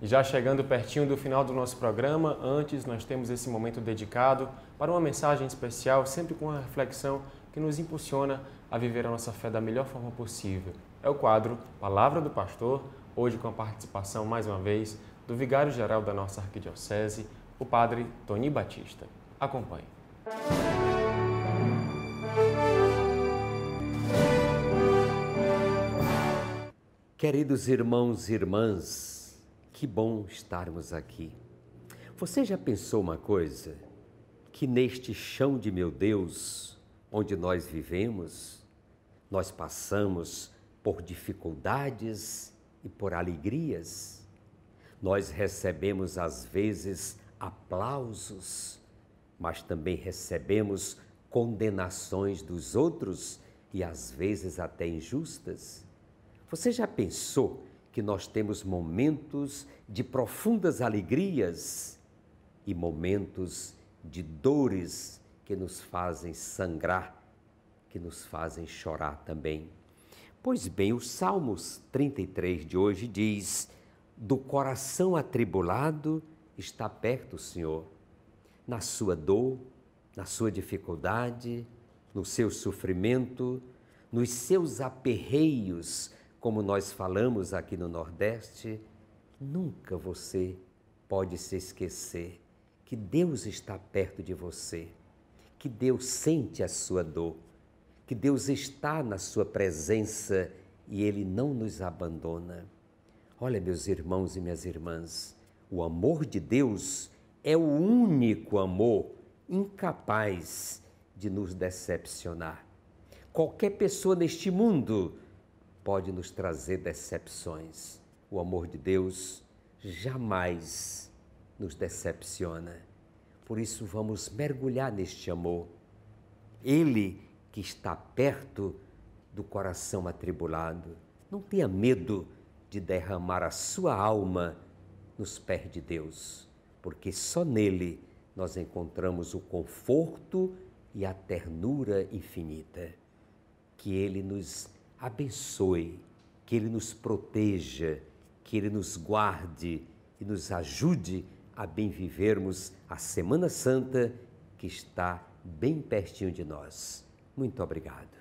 E já chegando pertinho do final do nosso programa, antes nós temos esse momento dedicado para uma mensagem especial, sempre com uma reflexão que nos impulsiona a viver a nossa fé da melhor forma possível. É o quadro Palavra do Pastor, hoje com a participação mais uma vez do vigário geral da nossa arquidiocese, o padre Tony Batista. Acompanhe. Queridos irmãos e irmãs, que bom estarmos aqui. Você já pensou uma coisa? Que neste chão de meu Deus, onde nós vivemos, nós passamos por dificuldades e por alegrias. Nós recebemos às vezes aplausos, mas também recebemos condenações dos outros e às vezes até injustas. Você já pensou que nós temos momentos de profundas alegrias e momentos de dores que nos fazem sangrar, que nos fazem chorar também. Pois bem, o Salmos 33 de hoje diz: Do coração atribulado está perto o Senhor. Na sua dor, na sua dificuldade, no seu sofrimento, nos seus aperreios, como nós falamos aqui no Nordeste, nunca você pode se esquecer que Deus está perto de você, que Deus sente a sua dor, que Deus está na sua presença e Ele não nos abandona. Olha, meus irmãos e minhas irmãs, o amor de Deus é o único amor incapaz de nos decepcionar. Qualquer pessoa neste mundo pode nos trazer decepções. O amor de Deus jamais nos decepciona. Por isso, vamos mergulhar neste amor. Ele que está perto do coração atribulado. Não tenha medo de derramar a sua alma nos pés de Deus, porque só nele nós encontramos o conforto e a ternura infinita. Que ele nos abençoe, que Ele nos proteja, que Ele nos guarde e nos ajude a bem vivermos a Semana Santa que está bem pertinho de nós. Muito obrigado.